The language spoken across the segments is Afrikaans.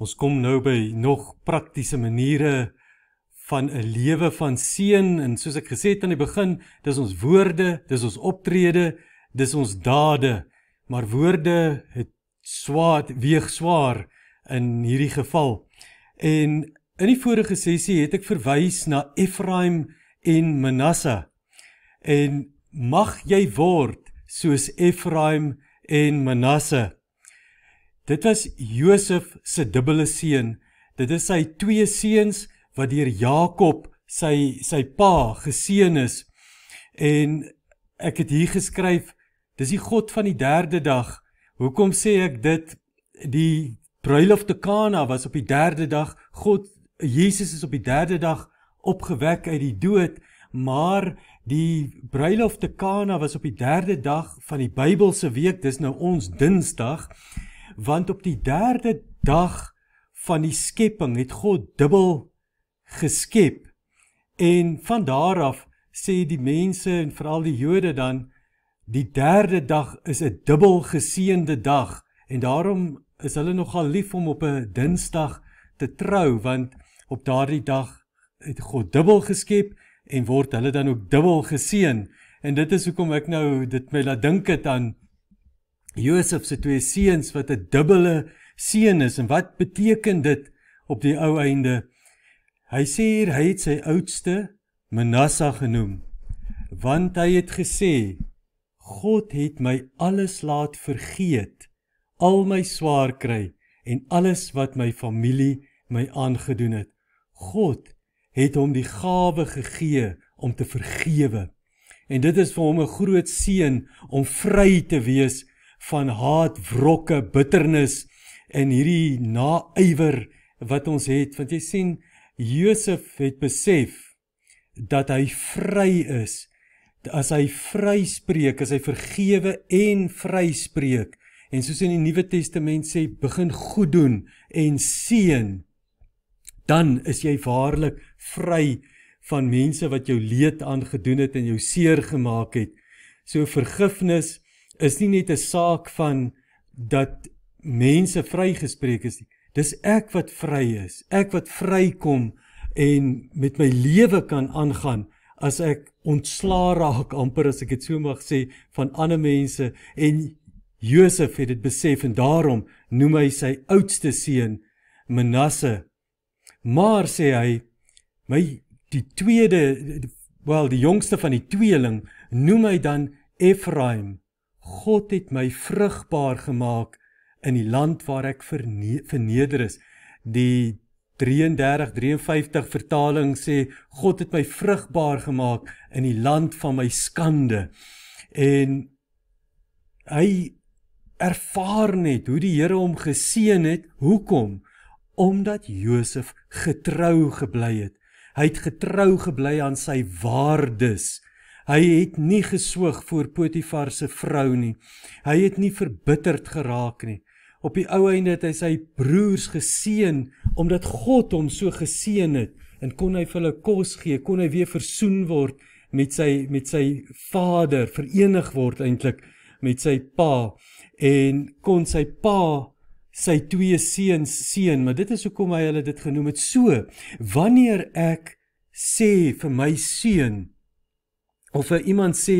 Ons kom nou by nog praktiese maniere van 'n lewe van seën en soos ek gesê het aan die begin, dis ons woorde, dis ons optrede, dis ons dade. Maar woorde het swaar weeg swaar in hierdie geval. En in die vorige sessie het ek verwys na Ephraim en Manasse. En mag jy word soos Ephraim en Manasse. Dit was Josef se dubbele seun. Dit is sy twee seuns wat deur Jakob sy sy pa geseën is. En ek het hier geskryf, dis die God van die derde dag. Hoekom sê ek dit? Die bruilof te Kana was op die derde dag. God Jesus is op die derde dag opgewek uit die dood, maar die bruilof te Kana was op die derde dag van die Bybelse week. Dis nou ons Dinsdag want op die 3de dag van die skepping het God dubbel geskep. En van daar af sê die mense en veral die Jode dan die 3de dag is 'n dubbel geseënde dag en daarom is hulle nogal lief om op 'n Dinsdag te trou want op daardie dag het God dubbel geskep en word hulle dan ook dubbel geseën en dit is hoekom ek nou dit my laat dink het aan Josef se twee seuns wat 'n dubbele seun is en wat beteken dit op die ou einde? Hy sê hier hy het sy oudste Manassa genoem want hy het gesê God het my alles laat vergeet al my swaar kry en alles wat my familie my aangedoen het God het hom die gawe gegee om te vergewe en dit is vir hom 'n groot seën om vry te wees van haat, wrokke, bitternis en hierdie naaiwer wat ons het, want jy sien Josef het besef dat hy vry is. As hy vryspreek, as hy vergewe en vryspreek. En soos in die Nuwe Testament sê, begin goed doen en seën, dan is jy waarlik vry van mense wat jou leed aangedoen het en jou seer gemaak het. So vergifnis is nie net 'n saak van dat mense vrygespreek is nie. Dis ek wat vry is. Ek wat vrykom en met my lewe kan aangaan as ek ontsla raak amper as ek dit so mag sê van ander mense en Josef het dit besef en daarom noem hy sy oudste seun Manasse. Maar sê hy my die tweede wel die jongste van die tweeling noem hy dan Ephraim God het my vrugbaar gemaak in die land waar ek verne verneder is. Die 33:53 vertaling sê God het my vrugbaar gemaak in die land van my skande. En hy ervaar net hoe die Here hom geseën het. Hoekom? Omdat Josef getrou gebly het. Hy het getrou gebly aan sy waardes. Hy het nie geswoeg voor Potifar se vrou nie. Hy het nie verbitterd geraak nie. Op die ou einde het hy sy broers geseën omdat God hom so geseën het en kon hy vir hulle kos gee, kon hy weer versoen word met sy met sy vader, verenig word eintlik met sy pa en kon sy pa sy twee seuns seën, maar dit is hoekom hy hulle dit genoem het so. Wanneer ek sê vir my seun of vir iemand sê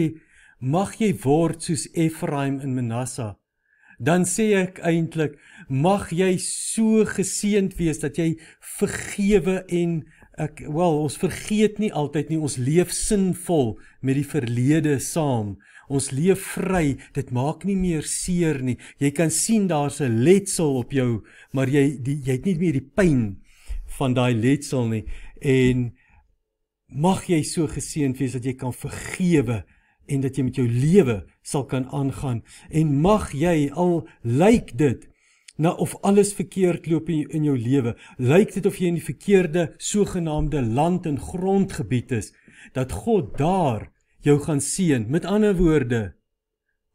mag jy word soos Efraim in Manassa dan sê ek eintlik mag jy so geseënd wees dat jy vergewe en ek wel ons vergeet nie altyd nie ons leef sinvol met die verlede saam ons leef vry dit maak nie meer seer nie jy kan sien daar's 'n letsel op jou maar jy die, jy het nie meer die pyn van daai letsel nie en mag jy so geseën wees dat jy kan vergewe en dat jy met jou lewe sal kan aangaan en mag jy al lyk dit na of alles verkeerd loop in jou lewe lyk dit of jy in die verkeerde sogenaamde land en grondgebied is dat God daar jou gaan seën met ander woorde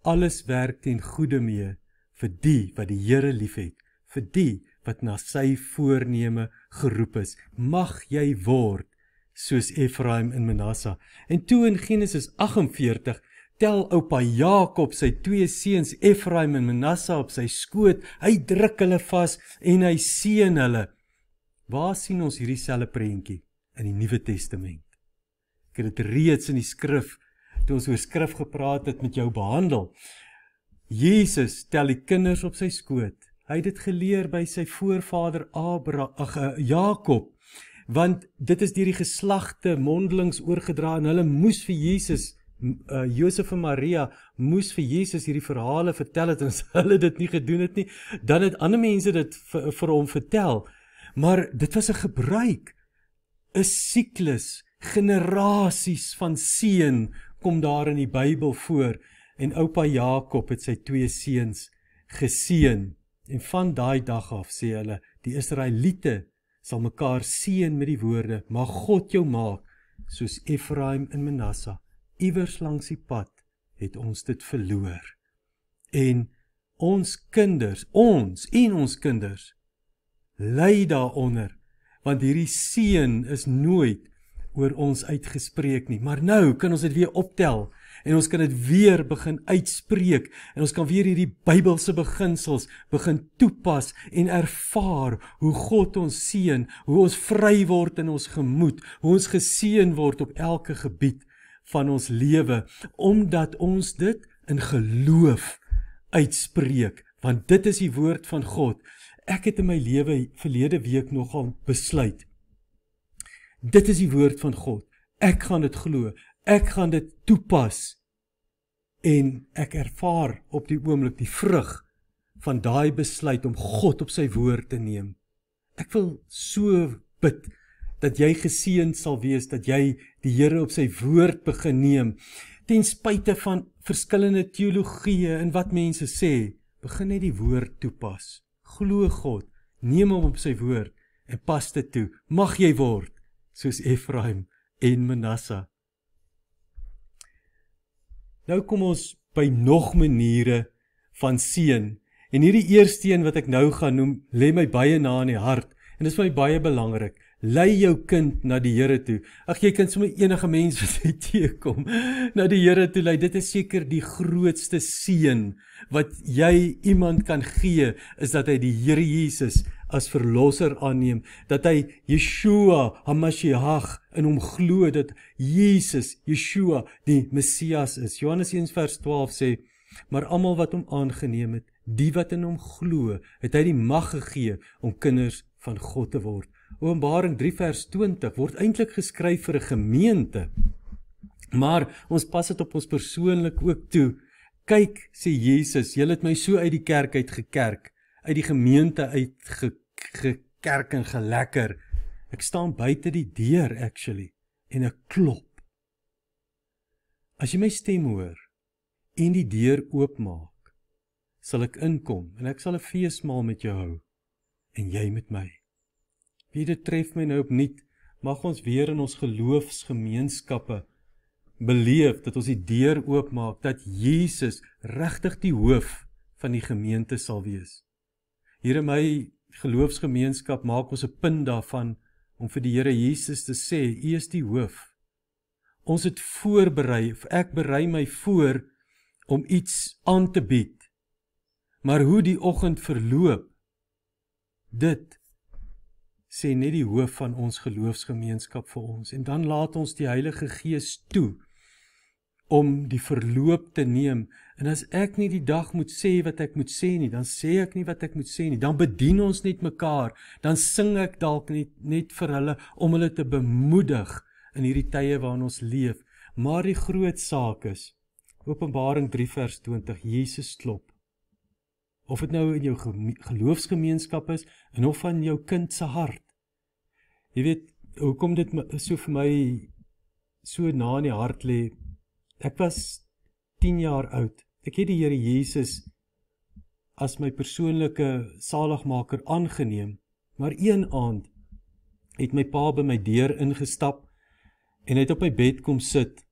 alles werk ten goeie mee vir die wat die Here liefhet vir die wat na sy voorneme geroep is mag jy word soos Efraim en Manasse. En toe in Genesis 48 tel oupa Jakob sy twee seuns Efraim en Manasse op sy skoot. Hy druk hulle vas en hy seën hulle. Waar sien ons hierdie selfe prentjie in die Nuwe Testament? Ek het dit reeds in die skrif toe ons oor skrif gepraat het met jou behandel. Jesus tel die kinders op sy skoot. Hy het dit geleer by sy voorvader Abraham, ag eh, Jakob want dit is deur die geslagte mondelings oorgedra en hulle moes vir Jesus uh Josef en Maria moes vir Jesus hierdie verhale vertel het en as hulle dit nie gedoen het nie dan het ander mense dit vir hom vertel maar dit was 'n gebruik 'n siklus generasies van seën kom daar in die Bybel voor en oupa Jakob het sy twee seuns geseën en van daai dag af sê hulle die Israeliete sal mekaar seën met die woorde: Mag God jou maak soos Efraim in Manasse. Iewers langs die pad het ons dit verloor. En ons kinders, ons en ons kinders ly daaronder, want hierdie seën is nooit oor ons uitgespreek nie. Maar nou kan ons dit weer optel en ons kan dit weer begin uitspreek en ons kan weer hierdie Bybelse beginsels begin toepas en ervaar hoe God ons seën, hoe ons vry word in ons gemoed, hoe ons geseën word op elke gebied van ons lewe omdat ons dit in geloof uitspreek want dit is die woord van God. Ek het in my lewe verlede week nogal besluit. Dit is die woord van God. Ek gaan dit glo ek gaan dit toepas en ek ervaar op die oomblik die vrug van daai besluit om God op sy woord te neem. Ek wil so bid dat jy geseën sal wees dat jy die Here op sy woord begin neem ten spyte van verskillende teologieë en wat mense sê, begin net die woord toepas. Glo God, neem hom op sy woord en pas dit toe. Mag jy word soos Efraim en Manasseh. Nou kom ons by nog maniere van seën en hierdie eerste een wat ek nou gaan noem lê my baie na in die hart en dit is vir my baie belangrik lei jou kind na die Here toe. Ag jy kan sommer enige mens wat jy teekom na die Here toe lei. Dit is seker die grootste seën wat jy iemand kan gee is dat hy die Here Jesus as verlosser aanneem, dat hy Yeshua HaMashiach in hom glo dat Jesus Yeshua die Messias is. Johannes 1:12 sê: "Maar almal wat hom aangeneem het, die wat in hom glo, het hy die mag gegee om kinders van God te word." Openbaring 3:20 word eintlik geskryf vir 'n gemeente. Maar ons pas dit op ons persoonlik ook toe. Kyk, sê Jesus, julle het my so uit die kerk uit gekerk uit die gemeente uit gekerk ge, en gelekker. Ek staan buite die deur actually en ek klop. As jy my stem hoor en die deur oopmaak, sal ek inkom en ek sal 'n feesmaal met jou hou en jy met my. Wie dit tref my nou opnuut, mag ons weer in ons geloofsgemeenskappe beleef dat ons die deur oopmaak dat Jesus regtig die hoof van die gemeente sal wees. Here in my geloofsgemeenskap maak ons 'n punt daarvan om vir die Here Jesus te sê, U is die hoof. Ons het voorberei, ek berei my voor om iets aan te bied. Maar hoe die oggend verloop, dit sê net die hoof van ons geloofsgemeenskap vir ons en dan laat ons die Heilige Gees toe om die verloop te neem. En as ek nie die dag moet sê wat ek moet sê nie, dan sê ek nie wat ek moet sê nie. Dan bedien ons net mekaar. Dan sing ek dalk net net vir hulle om hulle te bemoedig in hierdie tye waarin ons leef. Maar die groot saak is Openbaring 3 vers 20 Jesus klop. Of dit nou in jou geloofsgemeenskap is en of van jou kind se hart. Jy weet, hoekom dit so vir my so na in die hart lê Ek was 10 jaar oud. Ek het die Here Jesus as my persoonlike saligmaker aangeneem. Maar een aand het my pa by my deur ingestap en het op my bed kom sit.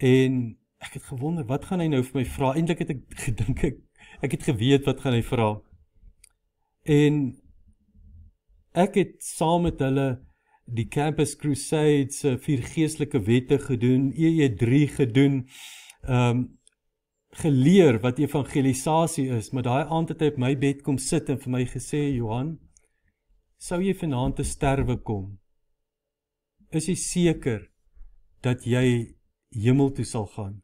En ek het gewonder, wat gaan hy nou vir my vra? Eintlik het ek gedink ek, ek het geweet wat gaan hy vra. En ek het saam met hulle die Campus Crusades se eh, vier geestelike wette gedoen, EE3 gedoen. Ehm um, geleer wat evangelisasie is, maar daai aand het hy op my bed kom sit en vir my gesê, "Johan, sou jy vanaand te sterwe kom? Is jy seker dat jy hemel toe sal gaan?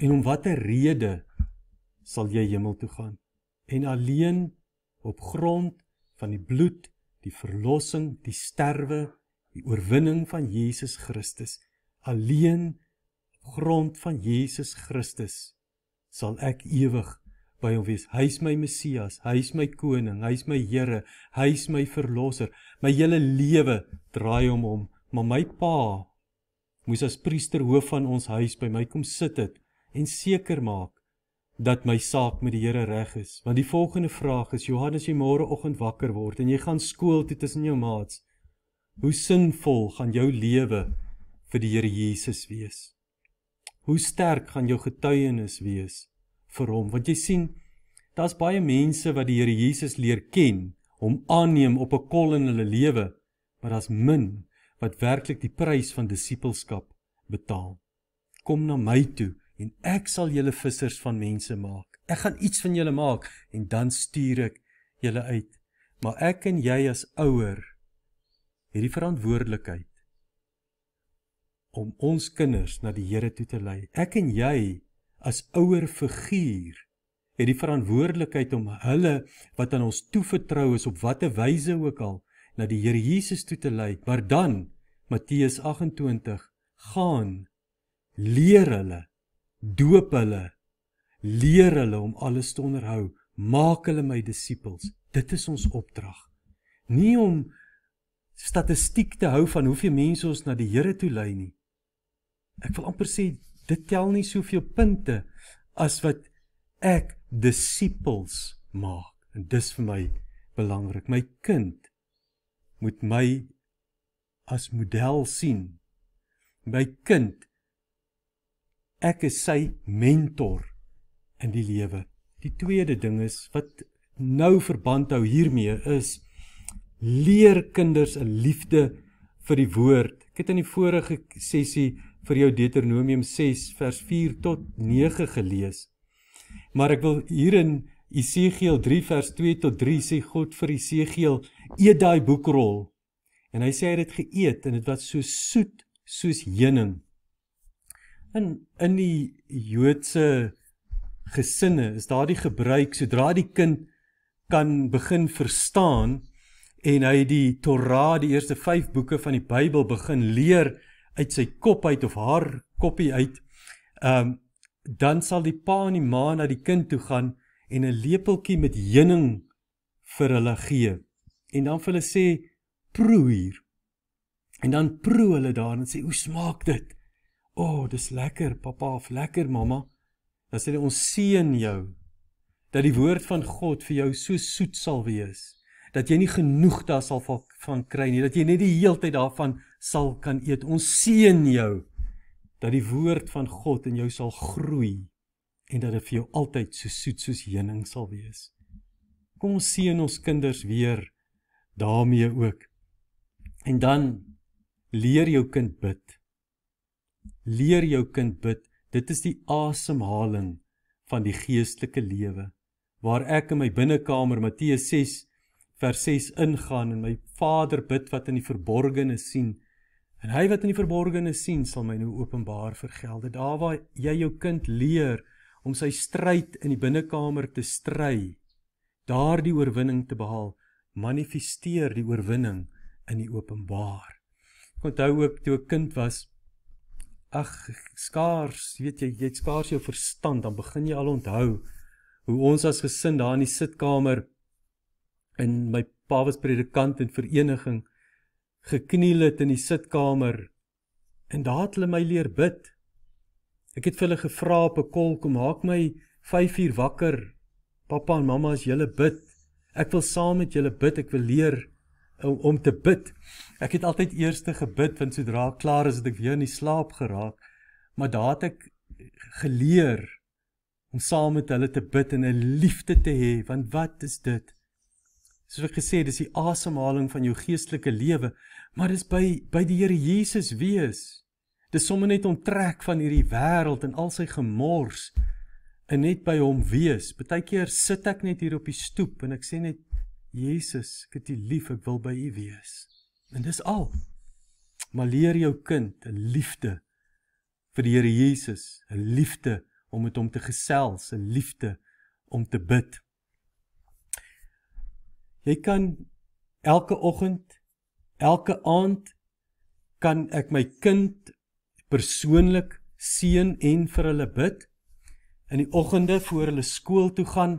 En om watter rede sal jy hemel toe gaan? En alleen op grond van die bloed die verlossing, die sterwe, die oorwinning van Jesus Christus. Alleen op grond van Jesus Christus sal ek ewig by hom wees. Hy is my Messias, hy is my koning, hy is my Here, hy is my verlosser. My hele lewe draai om hom, maar my pa moes as priester hoof van ons huis by my kom sit het en seker maak dat my saak met die Here reg is. Want die volgende vraag is Johannes jy môre oggend wakker word en jy gaan skool toe tussen jou maats. Hoe sinvol gaan jou lewe vir die Here Jesus wees? Hoe sterk gaan jou getuienis wees vir hom? Want jy sien, daar's baie mense wat die Here Jesus leer ken, hom aanneem op 'n kol in hulle lewe, maar daar's min wat werklik die prys van disipelskap betaal. Kom na my toe en ek sal julle vissers van mense maak. Ek gaan iets van julle maak en dan stuur ek julle uit. Maar ek en jy as ouer het die verantwoordelikheid om ons kinders na die Here toe te lei. Ek en jy as ouer figuur het die verantwoordelikheid om hulle wat aan ons toevertrou is op watter wyse ook al na die Here Jesus toe te lei. Maar dan Matteus 28 gaan leer hulle doop hulle leer hulle om alles te onderhou maak hulle my disippels dit is ons opdrag nie om statistiek te hou van hoeveel mense ons na die Here toe lei nie ek wil amper sê dit tel nie soveel punte as wat ek disippels maak en dis vir my belangrik my kind moet my as model sien my kind ek is sy mentor in die lewe. Die tweede ding is wat nou verband hou hiermee is leer kinders 'n liefde vir die woord. Ek het in die vorige sessie vir jou Deuteronomium 6 vers 4 tot 9 gelees. Maar ek wil hierin Esegiel 3 vers 2 tot 3 sê God vir Esegiel eet daai boekrol. En hy sê hy het dit geëet en dit was so soet soos heuning in in die Joodse gesinne is daardie gebruik sodra die kind kan begin verstaan en hy die Torah die eerste 5 boeke van die Bybel begin leer uit sy kop uit of haar koppie uit um, dan sal die pa en die ma na die kind toe gaan en 'n lepeltjie met heuning vir hulle gee en dan vir hulle sê proe hier en dan proe hulle daar en sê hoe smaak dit "O, oh, dis lekker, pappa, of lekker, mamma." Dan sê hy, "Ons seën jou dat die woord van God vir jou so soet sal wees dat jy nie genoeg daar sal van, van kry nie, dat jy net die heeltyd daarvan sal kan eet. Ons seën jou dat die woord van God in jou sal groei en dat dit vir jou altyd so soet soos heuning sal wees. Kom ons seën ons kinders weer daarmee ook. En dan leer jou kind bid. Leer jou kind bid. Dit is die asemhaling van die geestelike lewe. Waar ek in my binnekamer Matteus 6 vers 6 ingaan en my Vader bid wat in die verborgene sien. En hy wat in die verborgene sien, sal my nou openbaar vergeld. Daar waar jy jou kind leer om sy stryd in die binnekamer te stry, daardie oorwinning te behaal, manifesteer die oorwinning in die openbaar. Onthou ook toe 'n kind was ag skaars weet jy jy skaars jou verstand dan begin jy al onthou hoe ons as gesin daar in die sitkamer in my pa was predikant en vereniging gekniel het in die sitkamer en daar het hulle my leer bid ek het vir hulle gevra op 'n kol kom maak my 5 uur wakker pappa en mamma as julle bid ek wil saam met julle bid ek wil leer om te bid. Ek het altyd eers te gebid want sodra ek klaar is, het ek weer in die slaap geraak. Maar daar het ek geleer om saam met hulle te bid en 'n liefde te hê, want wat is dit? Soos ek gesê het, dis die asemhaling van jou geestelike lewe, maar dis by by die Here Jesus wees. Dis sommer net onttrek van hierdie wêreld en al sy gemors en net by hom wees. Partykeer sit ek net hier op die stoep en ek sê net Jesus, ek het U lief, ek wil by U wees. En dis al. Maar leer jou kind 'n liefde vir die Here Jesus, 'n liefde om met hom te gesels, 'n liefde om te bid. Jy kan elke oggend, elke aand kan ek my kind persoonlik seën en vir hulle bid. In die oggende voor hulle skool toe gaan,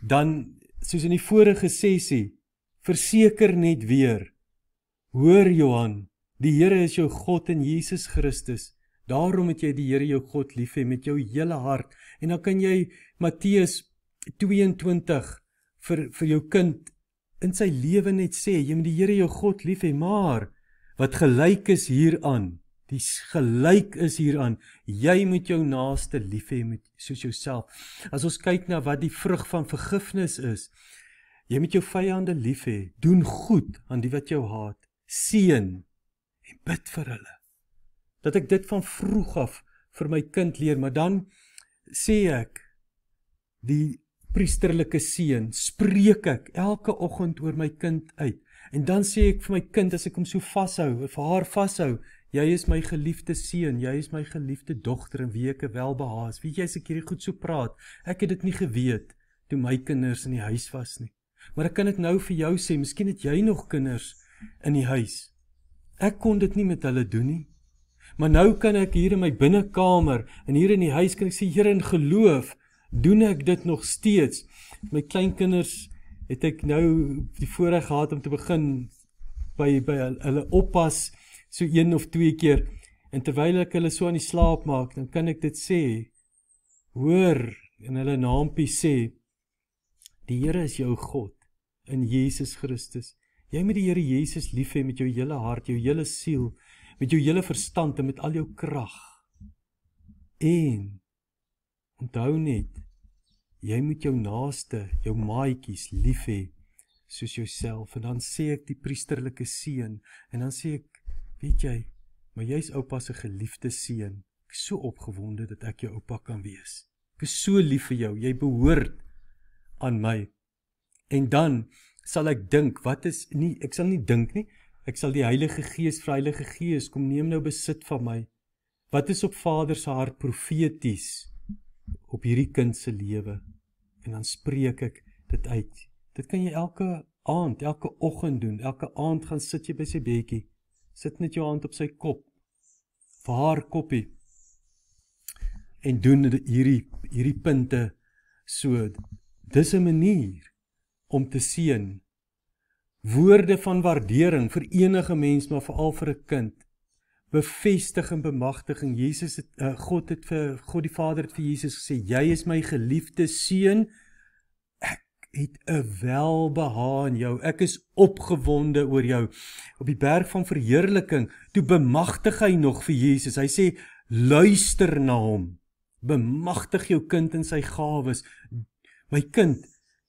dan soos in die vorige sessie, verseker net weer. Hoor Johan, die Here is jou God in Jesus Christus. Daarom moet jy die Here jou God lief hê met jou hele hart. En dan kan jy Matteus 22 vir vir jou kind in sy lewe net sê, jy moet die Here jou God lief hê, maar wat gelyk is hieraan? die gelyk is hieraan jy moet jou naaste lief hê met soos jouself as ons kyk na wat die vrug van vergifnis is jy moet jou vyande lief hê doen goed aan die wat jou haat seën en bid vir hulle dat ek dit van vroeg af vir my kind leer maar dan sê ek die priesterlike seën spreek ek elke oggend oor my kind uit En dan sê ek vir my kind as ek hom so vashou, vir haar vashou, Jy is my geliefde seun, jy is my geliefde dogter en weeke welbehaas. Weet jy as ek hierdie goed so praat, ek het dit nie geweet toe my kinders in die huis was nie. Maar ek kan dit nou vir jou sê, miskien het jy nog kinders in die huis. Ek kon dit nie met hulle doen nie. Maar nou kan ek hier in my binnekamer en hier in die huis kan ek sê Here in geloof doen ek dit nog steeds. My kleinkinders het ek nou die voorreg gehad om te begin by by hulle oppas so een of twee keer en terwyl ek hulle so aan die slaap maak, dan kan ek dit sê. Hoor en hulle naampie sê die Here is jou God in Jesus Christus. Jy moet die Here Jesus lief hê met jou hele hart, jou hele siel, met jou hele verstand en met al jou krag. En onthou net jy moet jou naaste, jou maatjies lief hê soos jouself en dan sê ek die priesterlike seën en dan sê ek Weet jy, maar jy's oupa se geliefde seun. Ek is so opgewonde dat ek jou oupa kan wees. Ek is so lief vir jou. Jy behoort aan my. En dan sal ek dink, wat is nie ek sal nie dink nie. Ek sal die Heilige Gees, Heilige Gees, kom neem nou besit van my. Wat is op Vader se hart profeties op hierdie kind se lewe? En dan spreek ek dit uit. Dit kan jy elke aand, elke oggend doen. Elke aand gaan sit jy by sy bedjie sit net jou hand op sy kop vir haar koppie en doen hierdie hierdie punte so dis 'n manier om te seën woorde van waardering vir enige mens maar veral vir 'n kind bevestig en bemagtiging Jesus het uh, God het vir God die Vader het vir Jesus gesê jy is my geliefde seun het 'n welbehae in jou. Ek is opgewonde oor jou. Op die berg van verheerliking, toe bemagtig hy nog vir Jesus. Hy sê: "Luister na hom. Bemagtig jou kind in sy gawes. My kind,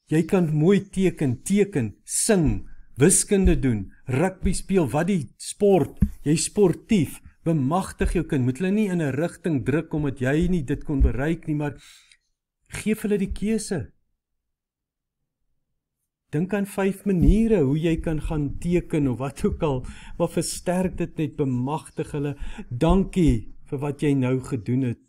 jy kan mooi teken, teken, sing, wiskunde doen, rugby speel, wat die sport, jy sportief. Bemagtig jou kind. Moet hulle nie in 'n rigting druk omdat jy nie dit kon bereik nie, maar gee hulle die keuse." dink aan vyf maniere hoe jy kan gaan teken of wat ook al, maar versterk dit net bemagtig hulle. Dankie vir wat jy nou gedoen het.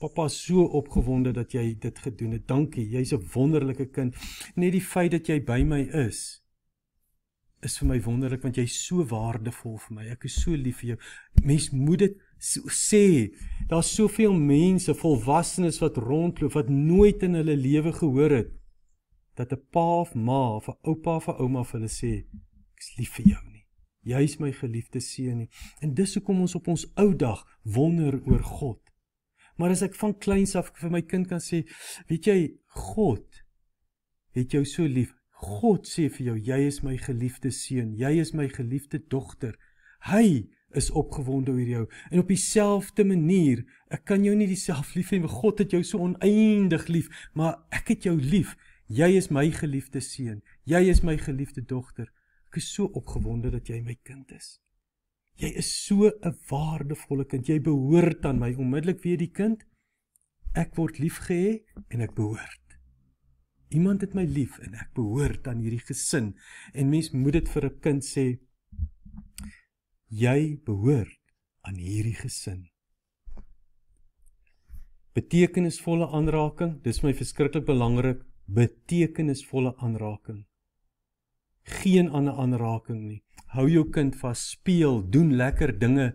Pappa is so opgewonde dat jy dit gedoen het. Dankie. Jy's 'n wonderlike kind. Net die feit dat jy by my is is vir my wonderlik want jy's so waardevol vir my. Ek is so lief vir jou. Mens moet dit sê. Daar's soveel mense, volwassenes wat rondloop wat nooit in hulle lewe gehoor het dat 'n pa of ma of 'n oupa of 'n ouma vir hulle sê ek's lief vir jou nie. Jy's my geliefde seun nie. En dis hoekom ons op ons ou dag wonder oor God. Maar as ek van kleins af vir my kind kan sê, weet jy, God het jou so lief. God sê vir jou, jy is my geliefde seun, jy is my geliefde dogter. Hy is opgewonde oor jou. En op dieselfde manier, ek kan jou nie dieselfde lief hê, want God het jou so oneindig lief, maar ek het jou lief Jy is my geliefde seun. Jy is my geliefde dogter. Ek is so opgewonde dat jy my kind is. Jy is so 'n waardevolle kind. Jy behoort aan my. Onmiddellik weet die kind ek word liefgehê en ek behoort. Iemand het my lief en ek behoort aan hierdie gesin. En mens moet dit vir 'n kind sê jy behoort aan hierdie gesin. Betekenisvolle aanraking, dis my verskriklik belangrik betekenisvolle aanraking. Geen ander aanraking nie. Hou jou kind vas, speel, doen lekker dinge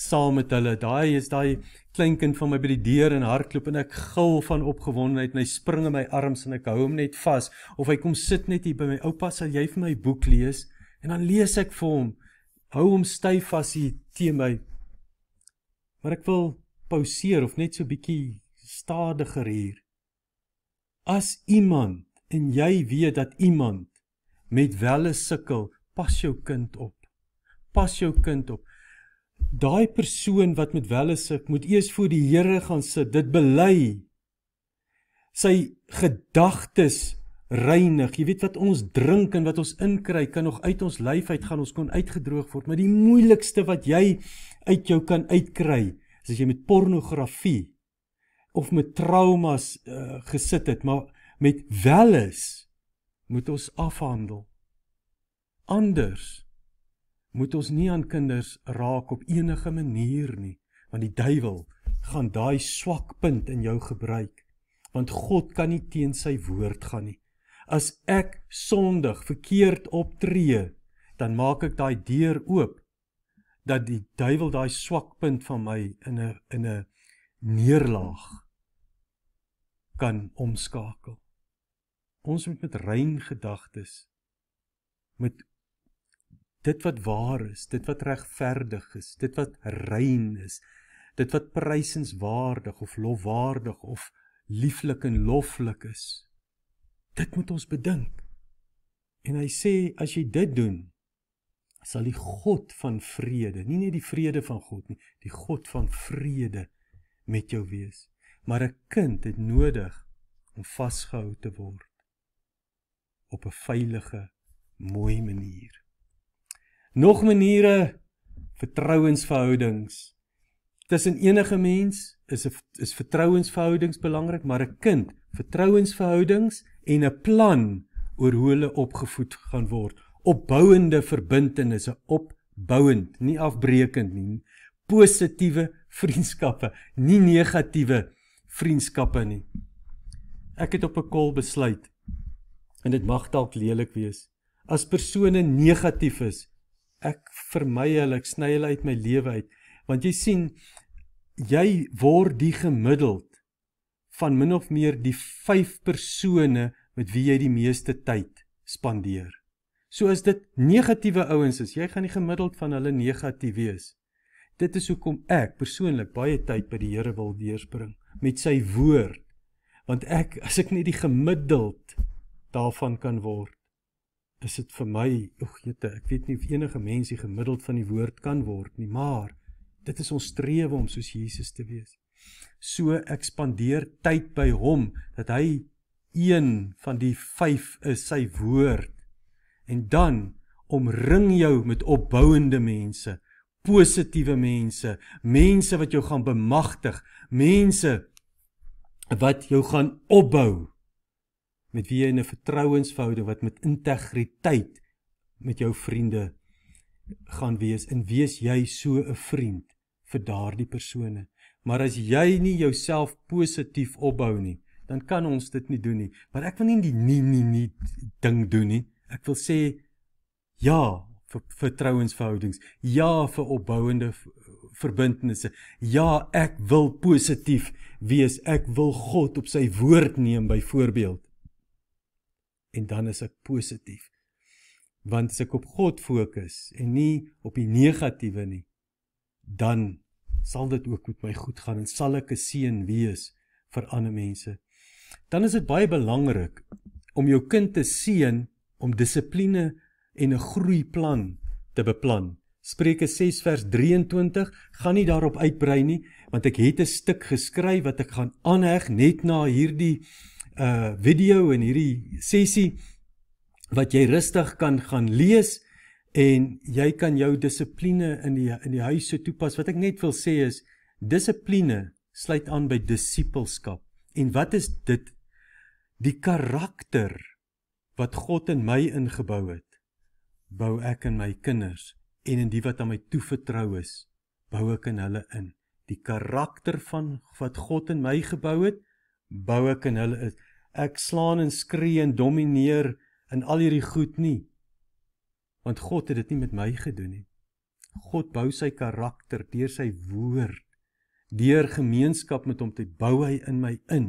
saam met hulle. Daai is daai kleinkind van my by die deur en hardloop en ek gil van opgewondenheid en hy spring in my arms en ek hou hom net vas of hy kom sit net hier by my oupa sal jy vir my boek lees en dan lees ek vir hom. Hou hom styf vas hier teen my. Maar ek wil pauseer of net so bietjie stadiger hier. As iemand en jy weet dat iemand met welle sukkel, pas jou kind op. Pas jou kind op. Daai persoon wat met welle sit, moet eers voor die Here gaan sit, dit bely. Sy gedagtes reinig. Jy weet wat ons drink en wat ons inkry kan nog uit ons lyf uitgaan, ons kon uitgedroog word, maar die moeilikste wat jy uit jou kan uitkry, is as jy met pornografie of met traumas uh, gesit het, maar met welles moet ons afhandel. Anders moet ons nie aan kinders raak op enige manier nie, want die duiwel gaan daai swak punt in jou gebruik, want God kan nie teen sy woord gaan nie. As ek sondig, verkeerd optree, dan maak ek daai deur oop dat die duiwel daai swak punt van my in 'n in 'n neerlaag kan omskakel. Ons moet met rein gedagtes met dit wat waar is, dit wat regverdig is, dit wat rein is, dit wat prysenswaardig of lofwaardig of lieflik en loflik is. Dit moet ons bedink. En hy sê as jy dit doen, sal die God van vrede, nie net die vrede van God nie, die God van vrede met jou wees, maar 'n kind het nodig om vasgehou te word op 'n veilige, mooi manier. Nog maniere vertrouensverhoudings tussen enige mens is is vertrouensverhoudings belangrik, maar 'n kind vertrouensverhoudings en 'n plan oor hoe hulle opgevoed gaan word. Opbouende verbintenisse, opbouend, nie afbreekend nie positiewe vriendskappe, nie negatiewe vriendskappe nie. Ek het op 'n kol besluit en dit mag dalk lelik wees. As persone negatief is, ek vermy hulle, ek sny hulle uit my lewe uit, want jy sien jy word die gemiddeld van min of meer die 5 persone met wie jy die meeste tyd spandeer. So as dit negatiewe ouens is, jy gaan die gemiddeld van hulle negatief wees. Dit is hoekom ek persoonlik baie tyd by die Here wil deurbring met sy woord. Want ek as ek net die gemiddeld daarvan kan word, is dit vir my, oggete, ek weet nie of enige mens die gemiddeld van die woord kan word nie, maar dit is ons strewe om soos Jesus te wees. So ek spandeer tyd by hom dat hy een van die 5 is sy woord. En dan omring jou met opbouende mense positiewe mense, mense wat jou gaan bemagtig, mense wat jou gaan opbou met wie jy 'n vertrouensverhouding wat met integriteit met jou vriende gaan wees en wees jy so 'n vriend vir daardie persone. Maar as jy nie jouself positief opbou nie, dan kan ons dit nie doen nie. Maar ek wil nie die nie nie nie ding doen nie. Ek wil sê ja, vir vertrouensverhoudings, ja vir opbouende verbintenisse. Ja, ek wil positief wees. Ek wil God op sy woord neem byvoorbeeld. En dan is ek positief. Want as ek op God fokus en nie op die negatiewe nie, dan sal dit ook met my goed gaan en sal ek 'n seën wees vir ander mense. Dan is dit baie belangrik om jou kind te seën om dissipline en 'n groeiplan te beplan. Spreuke 6 vers 23 gaan nie daarop uitbrei nie, want ek het 'n stuk geskryf wat ek gaan aanheg net na hierdie uh video en hierdie sessie wat jy rustig kan gaan lees en jy kan jou dissipline in die in die huise toepas. Wat ek net wil sê is dissipline sluit aan by disipelskap. En wat is dit die karakter wat God in my ingebou het? bou ek in my kinders en in die wat aan my toevertrou is, bou ek in hulle in. Die karakter van wat God in my gebou het, bou ek in hulle in. Ek slaan en skree en domineer in al hierdie goed nie. Want God het dit nie met my gedoen nie. God bou sy karakter deur sy woord, deur gemeenskap met hom te bou hy in my in.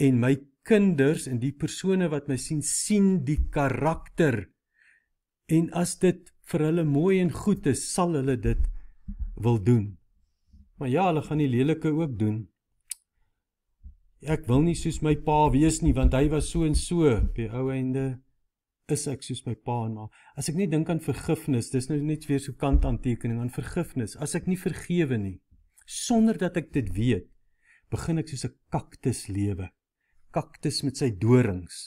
En my kinders en die persone wat my sien sien die karakter En as dit vir hulle mooi en goed is, sal hulle dit wil doen. Maar ja, hulle gaan die lelike ook doen. Ek wil nie soos my pa wees nie, want hy was so en so. Op die ou einde is ek soos my pa en maar as ek net dink aan vergifnis, dis nou net weer so kant aantekening aan vergifnis. As ek nie vergewe nie, sonder dat ek dit weet, begin ek soos 'n kaktus lewe. Kaktus met sy dorings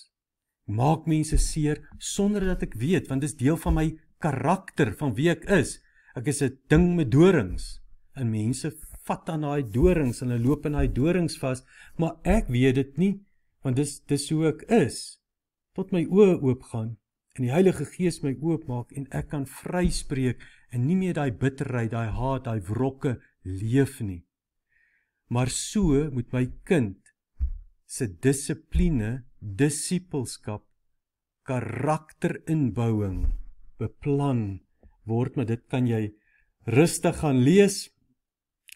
maak mense seer sonder dat ek weet want dit is deel van my karakter van wie ek is. Ek is 'n ding met dorings. En mense vat aan daai dorings, hulle loop in daai dorings vas, maar ek weet dit nie want dis dis hoe ek is. Tot my oë oopgaan en die Heilige Gees my oopmaak en ek kan vryspreek en nie meer daai bitterheid, daai haat, daai wrokke leef nie. Maar so moet my kind se dissipline disippelskap karakterinbouing beplan word maar dit kan jy rustig gaan lees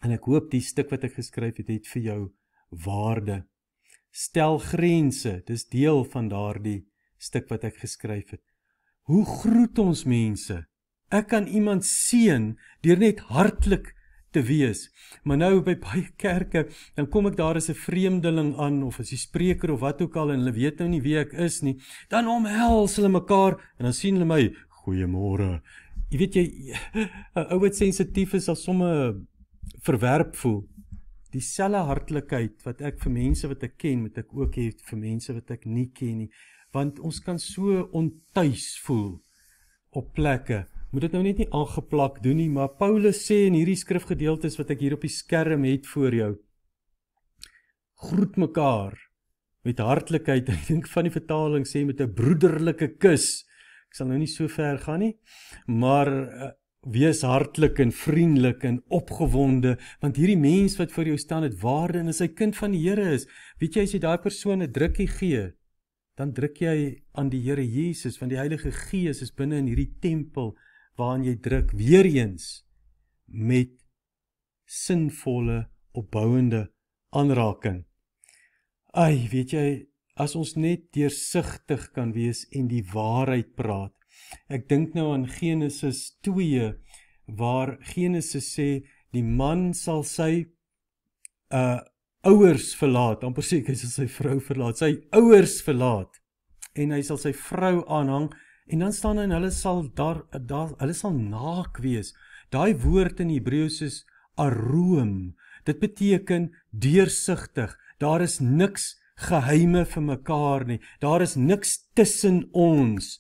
en ek hoop die stuk wat ek geskryf het het vir jou waarde stel grense dis deel van daardie stuk wat ek geskryf het hoe groet ons mense ek kan iemand seën deur net hartlik te wees. Maar nou by baie kerke, dan kom ek daar as 'n vreemdeling aan of as die spreker of wat ook al en hulle weet nou nie wie ek is nie. Dan omhels hulle mekaar en dan sien hulle my, "Goeiemôre." Jy weet jy 'n ou wat sensitief is, sal somme verwerp voel. Dieselfde hartlikheid wat ek vir mense wat ek ken, moet ek ook hê vir mense wat ek nie ken nie, want ons kan so ontuis voel op plekke moet dit nou net nie aangeplak doen nie, maar Paulus sê in hierdie skrifgedeeltes wat ek hier op die skerm het vir jou. Groet mekaar met hartlikheid. Ek dink van die vertaling sê met 'n broederlike kus. Ek sal nou nie so ver gaan nie, maar eh, wees hartlik en vriendelik en opgewonde want hierdie mens wat vir jou staan het waarde en is hy kind van die Here is. Weet jy as jy daai persoon 'n drukkie gee, dan druk jy aan die Here Jesus want die Heilige Gees is binne in hierdie tempel waaraan jy druk weer eens met sinvolle opbouende aanraking. Ai, weet jy, as ons net deursigtig kan wees en die waarheid praat. Ek dink nou aan Genesis 2 waar Genesis sê die man sal sy uh ouers verlaat, amper sê hy sal sy vrou verlaat, sy ouers verlaat en hy sal sy vrou aanhang En dan staan en hulle sal daar daar hulle sal naak wees. Daai woord in Hebreëus is aroom. Dit beteken deursigtig. Daar is niks geheime vir mekaar nie. Daar is niks tussen ons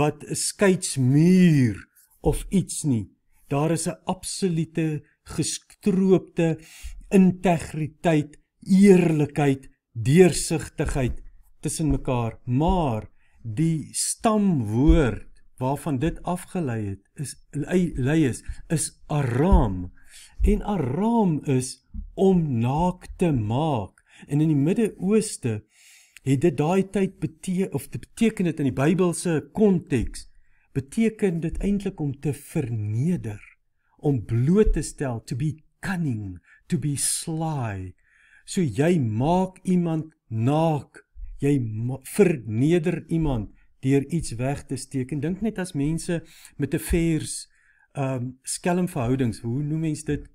wat 'n skeidsmuur of iets nie. Daar is 'n absolute gestroopte integriteit, eerlikheid, deursigtigheid tussen mekaar. Maar die stamwoord waarvan dit afgelei het is lei is is aram en aram is om naak te maak en in die Midde-Ooste het dit daai tyd betee of dit beteken dit in die Bybelse konteks beteken dit eintlik om te verneder om bloot te stel to be cunning to be sly so jy maak iemand naak jy verneder iemand deur iets weg te steek. En dink net as mense met 'n fers um ehm, skelmverhoudings, hoe noem mens dit?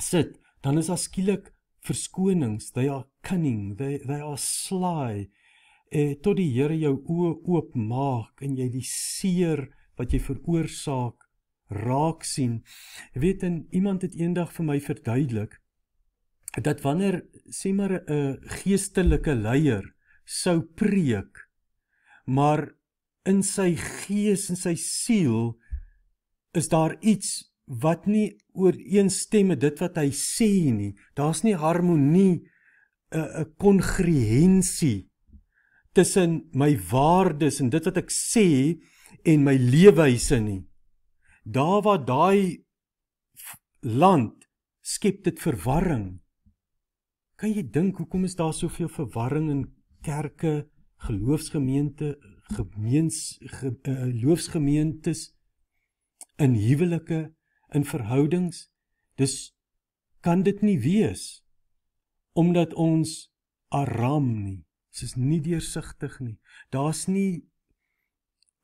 sit, dan is daar skielik verskonings. They are cunning, they they are sly. Eh tot die Here jou oë oop maak en jy die seer wat jy veroorsaak raak sien. Jy weet en iemand het eendag vir my verduidelik dat wanneer sê maar 'n geestelike leier sou preek maar in sy gees en sy siel is daar iets wat nie ooreenstem met dit wat hy sê nie daar's nie harmonie 'n eh, 'n eh, kongruensie tussen my waardes en dit wat ek sê en my lewenswyse nie daar waar daai land skep dit verwarring kan jy dink hoekom is daar soveel verwarring en kerke, geloofsgemeente, gemeens geloofsgemeentes eh, in huwelike, in verhoudings. Dis kan dit nie wees omdat ons aram nie. Dit is nie deursigtig nie. Daar's nie 'n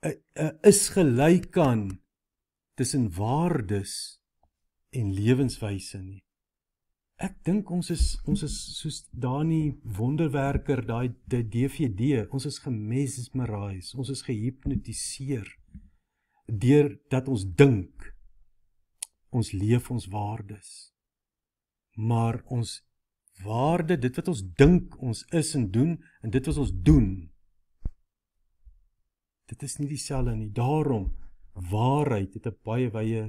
eh, eh, is gelyk aan tussen waardes en lewenswyse nie ek dink ons is ons is soos daai wonderwerker daai DVD ons is gemesmerise ons is gehipnotiseer deur dat ons dink ons leef ons waardes maar ons waarde dit wat ons dink ons is en doen en dit wat ons doen dit is nie dieselfde nie daarom waarheid het 'n baie wye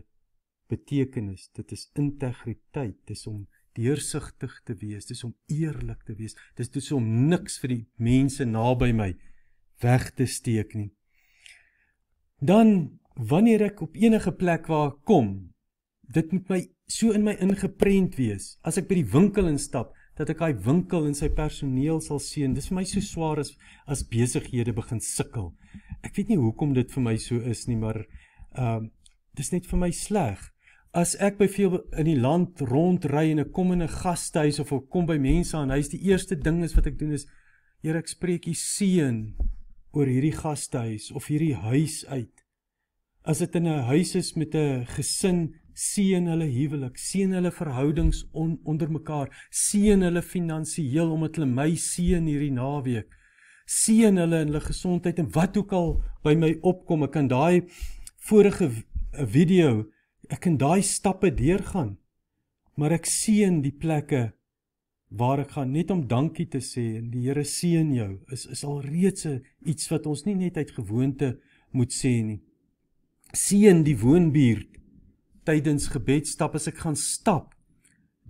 betekenis dit is integriteit dis om deursigtig te wees, dis om eerlik te wees. Dis dis om niks vir die mense naby my weg te steek nie. Dan wanneer ek op enige plek waar kom, dit moet my so in my ingeprent wees. As ek by die winkel instap, dat ek daai winkel en sy personeel sal sien. Dis vir my so swaar as as besighede begin sukkel. Ek weet nie hoekom dit vir my so is nie, maar ehm uh, dis net vir my sleg. As ek byvoorbeeld in die land rondry en ek kom in 'n gastehuis of ek kom by mense aan, hy's die eerste ding is wat ek doen is Here, ek spreek die seën oor hierdie gastehuis of hierdie huis uit. As dit in 'n huis is met 'n gesin, seën hulle huwelik, seën hulle verhoudings on, onder mekaar, seën hulle finansiëel omdat hulle my seën hierdie naweek. Seën hulle in hulle gesondheid en wat ook al by my opkom, ek kan daai vorige video ek in daai stappe deurgaan maar ek seën die plekke waar ek gaan net om dankie te sê en die Here seën jou is is al reeds iets wat ons nie net uit gewoonte moet sê nie seën die woonbuurt tydens gebedstap as ek gaan stap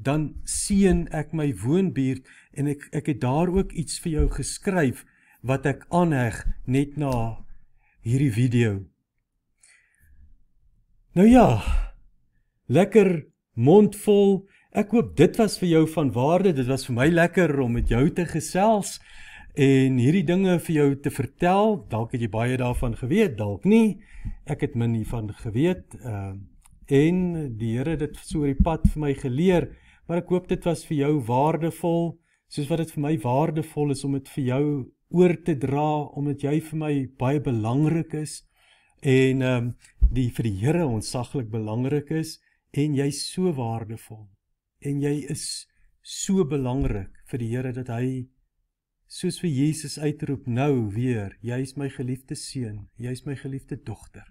dan seën ek my woonbuurt en ek ek het daar ook iets vir jou geskryf wat ek aanheg net na hierdie video Nou ja. Lekker mondvol. Ek hoop dit was vir jou van waarde. Dit was vir my lekker om met jou te gesels en hierdie dinge vir jou te vertel. Dalk het jy baie daarvan geweet, dalk nie. Ek het min hiervan geweet. Ehm uh, en die Here het dit so oor die pad vir my geleer, maar ek hoop dit was vir jou waardevol, soos wat dit vir my waardevol is om dit vir jou oor te dra omdat jy vir my baie belangrik is en ehm um, die vir die Here ontsaglik belangrik is en jy's so waardevol en jy is so belangrik vir die Here dat hy soos vir Jesus uitroep nou weer jy's my geliefde seun jy's my geliefde dogter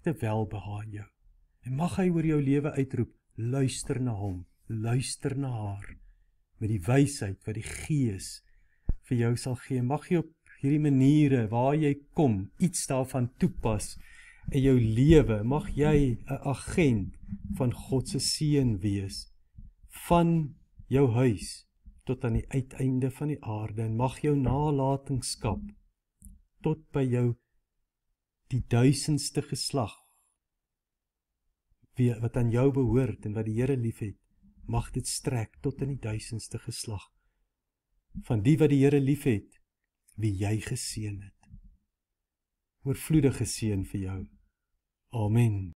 ek het welbehaag in jou en mag hy oor jou lewe uitroep luister na hom luister na haar met die wysheid wat die gees vir jou sal gee mag jy op hierdie maniere waar jy kom iets daarvan toepas in jou lewe mag jy 'n agent van God se seën wees van jou huis tot aan die uiteinde van die aarde en mag jou nalatenskap tot by jou die duisendste geslag wie wat aan jou behoort en wat die Here liefhet mag dit strek tot in die duisendste geslag van die wat die Here liefhet wie jy geseën het oorvloedige seën vir jou. Amen.